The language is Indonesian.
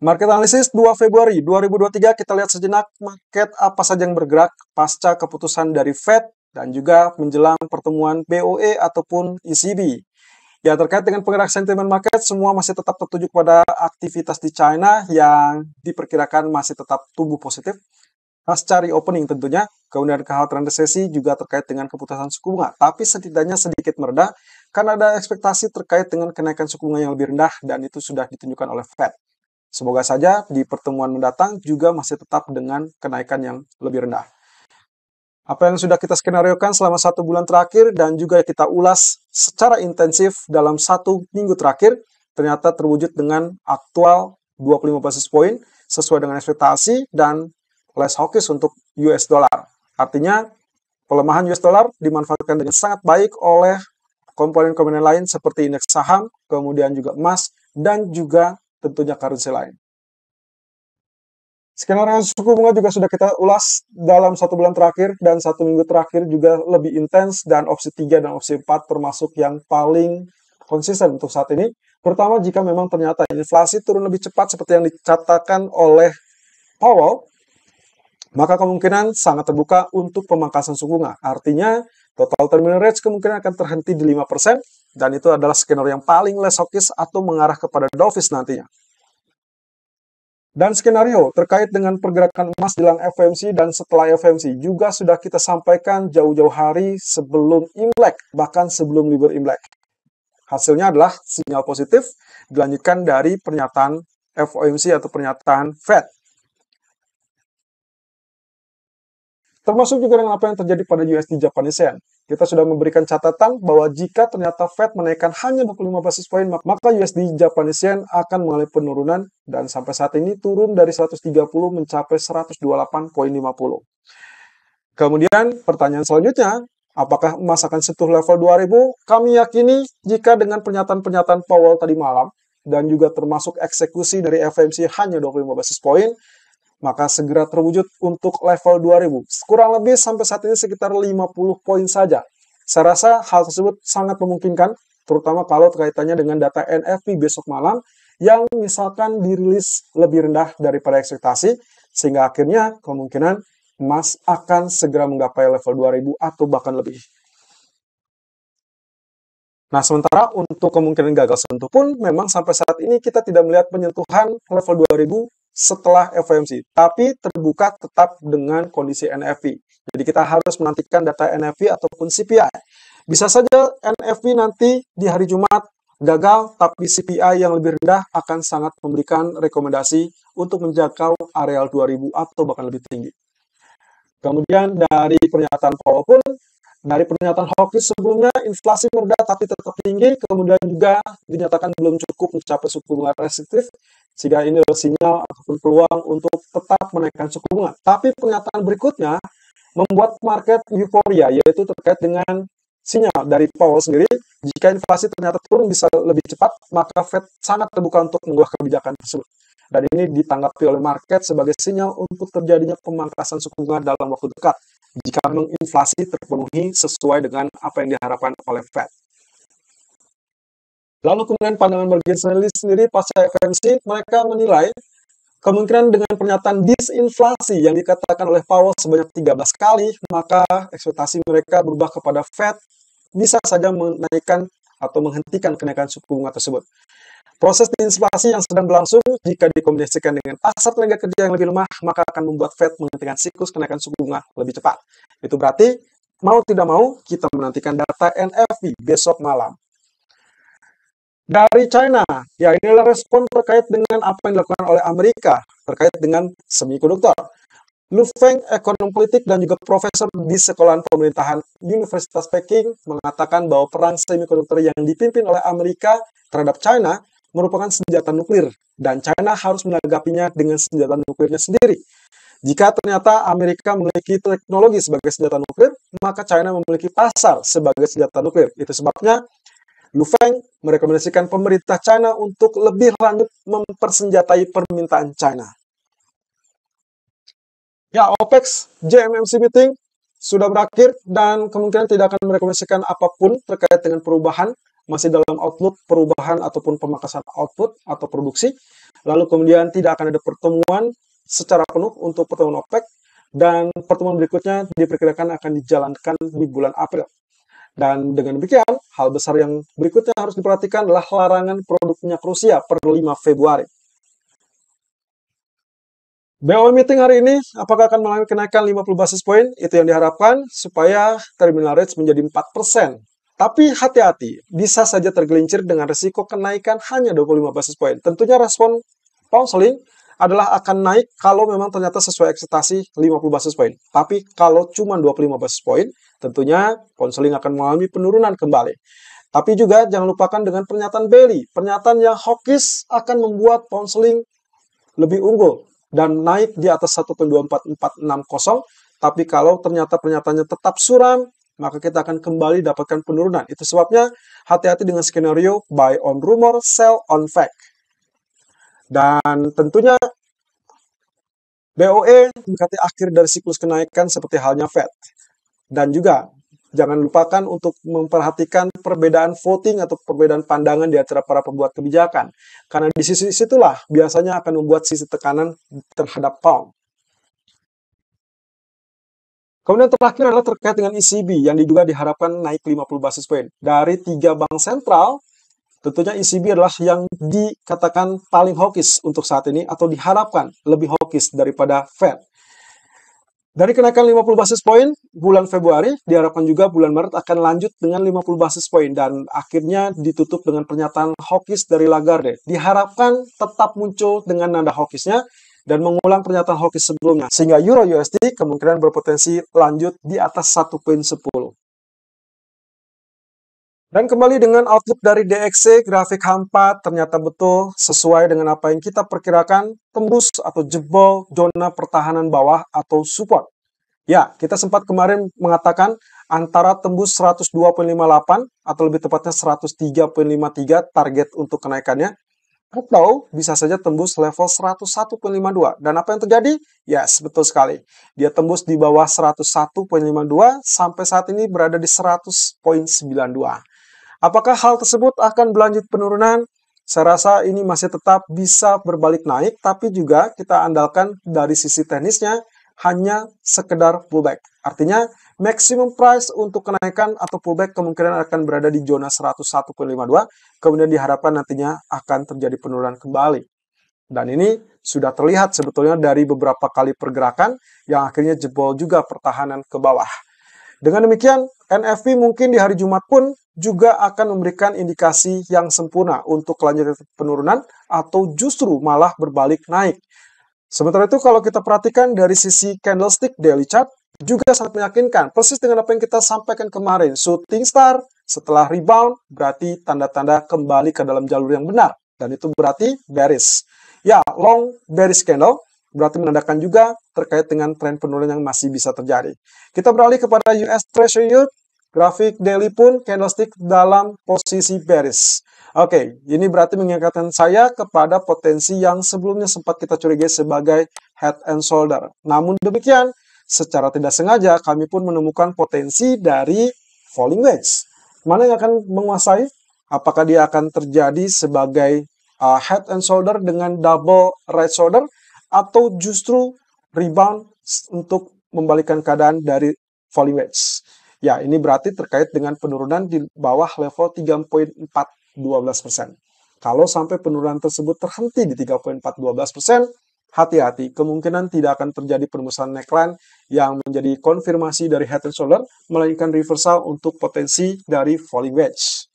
Market analisis 2 Februari 2023 kita lihat sejenak market apa saja yang bergerak pasca keputusan dari Fed dan juga menjelang pertemuan BOE ataupun ECB. Ya terkait dengan penggerak sentimen market semua masih tetap tertuju kepada aktivitas di China yang diperkirakan masih tetap tumbuh positif pasca opening tentunya. Kemudian kekhawatiran resesi juga terkait dengan keputusan suku bunga, tapi setidaknya sedikit meredah karena ada ekspektasi terkait dengan kenaikan suku bunga yang lebih rendah dan itu sudah ditunjukkan oleh Fed. Semoga saja di pertemuan mendatang juga masih tetap dengan kenaikan yang lebih rendah. Apa yang sudah kita skenariokan selama satu bulan terakhir dan juga kita ulas secara intensif dalam satu minggu terakhir, ternyata terwujud dengan aktual 25 basis point sesuai dengan ekspektasi dan less hawkish untuk US dollar. Artinya, pelemahan US dollar dimanfaatkan dengan sangat baik oleh komponen-komponen lain seperti indeks saham, kemudian juga emas, dan juga tentunya currency lain. Skenario suku bunga juga sudah kita ulas dalam satu bulan terakhir dan satu minggu terakhir juga lebih intens dan opsi 3 dan opsi 4 termasuk yang paling konsisten untuk saat ini. Pertama, jika memang ternyata inflasi turun lebih cepat seperti yang dicatakan oleh Powell, maka kemungkinan sangat terbuka untuk pemangkasan suku bunga. Artinya, total terminal rate kemungkinan akan terhenti di 5%, dan itu adalah skenario yang paling lesokis atau mengarah kepada dovish nantinya. Dan skenario terkait dengan pergerakan emas di jelang FOMC dan setelah FOMC juga sudah kita sampaikan jauh-jauh hari sebelum Imlek, bahkan sebelum libur Imlek. Hasilnya adalah sinyal positif dilanjutkan dari pernyataan FOMC atau pernyataan Fed. Termasuk juga dengan apa yang terjadi pada USD Japanese Yen kita sudah memberikan catatan bahwa jika ternyata Fed menaikkan hanya 25 basis poin maka USD Japanese Yen akan mengalami penurunan dan sampai saat ini turun dari 130 mencapai 128.50. Kemudian pertanyaan selanjutnya, apakah emas akan sentuh level 2000? Kami yakini jika dengan pernyataan-pernyataan Powell tadi malam dan juga termasuk eksekusi dari FMC hanya 25 basis poin maka segera terwujud untuk level 2000. Kurang lebih sampai saat ini sekitar 50 poin saja. Saya rasa hal tersebut sangat memungkinkan, terutama kalau kaitannya dengan data NFP besok malam yang misalkan dirilis lebih rendah daripada ekspektasi, sehingga akhirnya kemungkinan emas akan segera menggapai level 2000 atau bahkan lebih. Nah, sementara untuk kemungkinan gagal sentuh pun memang sampai saat ini kita tidak melihat penyentuhan level 2000 setelah FOMC, tapi terbuka tetap dengan kondisi NFV. Jadi kita harus menantikan data NFV ataupun CPI. Bisa saja NFV nanti di hari Jumat gagal, tapi CPI yang lebih rendah akan sangat memberikan rekomendasi untuk menjangkau areal 2000 atau bahkan lebih tinggi. Kemudian dari pernyataan Powell pun, dari pernyataan Hawkins sebelumnya, inflasi merendah tapi tetap tinggi, kemudian juga dinyatakan belum cukup mencapai suku bunga restriktif, sehingga ini adalah sinyal ataupun peluang untuk tetap menaikkan suku bunga. Tapi pernyataan berikutnya membuat market euforia, yaitu terkait dengan sinyal dari Powell sendiri, jika inflasi ternyata turun bisa lebih cepat, maka Fed sangat terbuka untuk mengubah kebijakan tersebut. Dan ini ditanggapi oleh market sebagai sinyal untuk terjadinya pemangkasan suku bunga dalam waktu dekat jika menginflasi terpenuhi sesuai dengan apa yang diharapkan oleh Fed. Lalu kemudian pandangan Morgan Stanley sendiri pasca FMC mereka menilai kemungkinan dengan pernyataan disinflasi yang dikatakan oleh Powell sebanyak 13 kali, maka ekspektasi mereka berubah kepada Fed bisa saja menaikkan atau menghentikan kenaikan suku bunga tersebut. Proses disinflasi yang sedang berlangsung jika dikombinasikan dengan pasar tenaga kerja yang lebih lemah, maka akan membuat Fed menghentikan siklus kenaikan suku bunga lebih cepat. Itu berarti mau tidak mau kita menantikan data NFP besok malam dari China. Ya, inilah respon terkait dengan apa yang dilakukan oleh Amerika terkait dengan semikonduktor. Lu Feng, ekonom politik dan juga profesor di sekolahan pemerintahan Universitas Peking mengatakan bahwa perang semikonduktor yang dipimpin oleh Amerika terhadap China merupakan senjata nuklir dan China harus menanggapinya dengan senjata nuklirnya sendiri. Jika ternyata Amerika memiliki teknologi sebagai senjata nuklir, maka China memiliki pasar sebagai senjata nuklir. Itu sebabnya Lu Feng merekomendasikan pemerintah China untuk lebih lanjut mempersenjatai permintaan China. Ya, OPEX JMMC meeting sudah berakhir dan kemungkinan tidak akan merekomendasikan apapun terkait dengan perubahan masih dalam output perubahan ataupun pemakasan output atau produksi. Lalu kemudian tidak akan ada pertemuan secara penuh untuk pertemuan OPEC dan pertemuan berikutnya diperkirakan akan dijalankan di bulan April. Dan dengan demikian, Hal besar yang berikutnya harus diperhatikan adalah larangan produk minyak Rusia per 5 Februari. BOE meeting hari ini apakah akan mengalami kenaikan 50 basis poin? Itu yang diharapkan supaya terminal rates menjadi 4%. Tapi hati-hati, bisa saja tergelincir dengan risiko kenaikan hanya 25 basis point. Tentunya respon pound sterling adalah akan naik kalau memang ternyata sesuai ekspektasi 50 basis point. Tapi kalau cuma 25 basis point, tentunya konseling akan mengalami penurunan kembali. Tapi juga jangan lupakan dengan pernyataan Bailey. Pernyataan yang hokis akan membuat ponseling lebih unggul dan naik di atas 1.24460. Tapi kalau ternyata pernyataannya tetap suram, maka kita akan kembali dapatkan penurunan. Itu sebabnya hati-hati dengan skenario buy on rumor, sell on fact. Dan tentunya BOE mendekati akhir dari siklus kenaikan seperti halnya Fed. Dan juga jangan lupakan untuk memperhatikan perbedaan voting atau perbedaan pandangan di antara para pembuat kebijakan. Karena di sisi situlah biasanya akan membuat sisi tekanan terhadap pound. Kemudian terakhir adalah terkait dengan ECB yang diduga diharapkan naik 50 basis point dari tiga bank sentral Tentunya ECB adalah yang dikatakan paling hawkish untuk saat ini atau diharapkan lebih hawkish daripada Fed. Dari kenaikan 50 basis poin bulan Februari, diharapkan juga bulan Maret akan lanjut dengan 50 basis poin dan akhirnya ditutup dengan pernyataan hawkish dari Lagarde. Diharapkan tetap muncul dengan nada hawkishnya dan mengulang pernyataan hawkish sebelumnya, sehingga Euro USD kemungkinan berpotensi lanjut di atas 1.10. Dan kembali dengan output dari DXC, grafik hampa ternyata betul sesuai dengan apa yang kita perkirakan, tembus atau jebol zona pertahanan bawah atau support. Ya, kita sempat kemarin mengatakan antara tembus 102.58 atau lebih tepatnya 103.53 target untuk kenaikannya, atau bisa saja tembus level 101.52. Dan apa yang terjadi? Yes, betul sekali. Dia tembus di bawah 101.52 sampai saat ini berada di 100.92. Apakah hal tersebut akan berlanjut penurunan? Saya rasa ini masih tetap bisa berbalik naik, tapi juga kita andalkan dari sisi teknisnya hanya sekedar pullback. Artinya, maximum price untuk kenaikan atau pullback kemungkinan akan berada di zona 101.52, kemudian diharapkan nantinya akan terjadi penurunan kembali. Dan ini sudah terlihat sebetulnya dari beberapa kali pergerakan yang akhirnya jebol juga pertahanan ke bawah. Dengan demikian, NFP mungkin di hari Jumat pun juga akan memberikan indikasi yang sempurna untuk kelanjutan penurunan atau justru malah berbalik naik. Sementara itu kalau kita perhatikan dari sisi candlestick daily chart juga sangat meyakinkan, persis dengan apa yang kita sampaikan kemarin, shooting star setelah rebound berarti tanda-tanda kembali ke dalam jalur yang benar dan itu berarti bearish. Ya, long bearish candle berarti menandakan juga terkait dengan tren penurunan yang masih bisa terjadi. Kita beralih kepada US Treasury Yield, grafik daily pun candlestick dalam posisi bearish. Oke, okay, ini berarti mengingatkan saya kepada potensi yang sebelumnya sempat kita curigai sebagai head and shoulder. Namun demikian, secara tidak sengaja kami pun menemukan potensi dari falling wedge. Mana yang akan menguasai? Apakah dia akan terjadi sebagai uh, head and shoulder dengan double right shoulder atau justru rebound untuk membalikkan keadaan dari falling wedge. Ya, ini berarti terkait dengan penurunan di bawah level 3.412 persen. Kalau sampai penurunan tersebut terhenti di 3.412 persen, hati-hati, kemungkinan tidak akan terjadi penembusan neckline yang menjadi konfirmasi dari head and shoulder, melainkan reversal untuk potensi dari falling wedge.